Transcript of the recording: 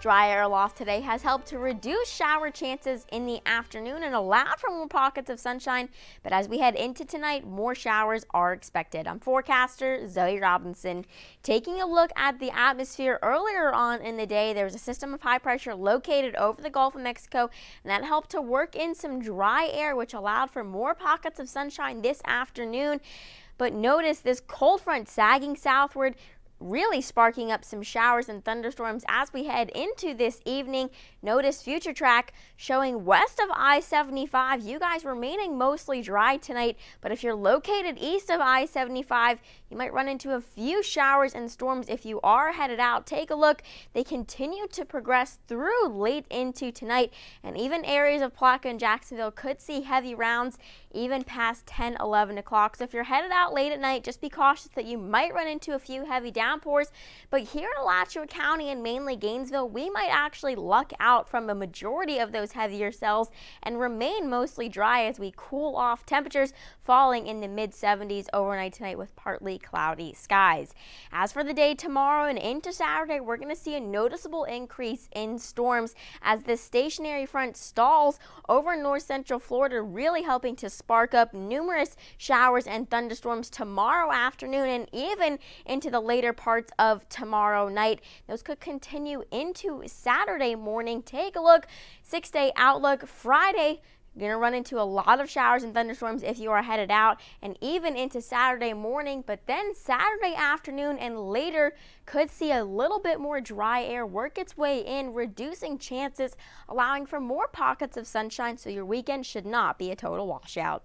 Dry air aloft today has helped to reduce shower chances in the afternoon and allowed for more pockets of sunshine. But as we head into tonight, more showers are expected. I'm forecaster Zoe Robinson. Taking a look at the atmosphere earlier on in the day, there was a system of high pressure located over the Gulf of Mexico, and that helped to work in some dry air, which allowed for more pockets of sunshine this afternoon. But notice this cold front sagging southward really sparking up some showers and thunderstorms as we head into this evening. Notice future track showing west of I-75. You guys remaining mostly dry tonight, but if you're located east of I-75, you might run into a few showers and storms if you are headed out. Take a look. They continue to progress through late into tonight, and even areas of Placa and Jacksonville could see heavy rounds even past 10, 11 o'clock. So if you're headed out late at night, just be cautious that you might run into a few heavy down downpours, but here in Alachua County and mainly Gainesville, we might actually luck out from a majority of those heavier cells and remain mostly dry as we cool off temperatures falling in the mid 70s overnight tonight with partly cloudy skies. As for the day tomorrow and into Saturday, we're going to see a noticeable increase in storms as this stationary front stalls over north central Florida, really helping to spark up numerous showers and thunderstorms tomorrow afternoon and even into the later parts of tomorrow night. Those could continue into Saturday morning. Take a look. Six day outlook. Friday, you're going to run into a lot of showers and thunderstorms if you are headed out and even into Saturday morning. But then Saturday afternoon and later could see a little bit more dry air work its way in, reducing chances, allowing for more pockets of sunshine. So your weekend should not be a total washout.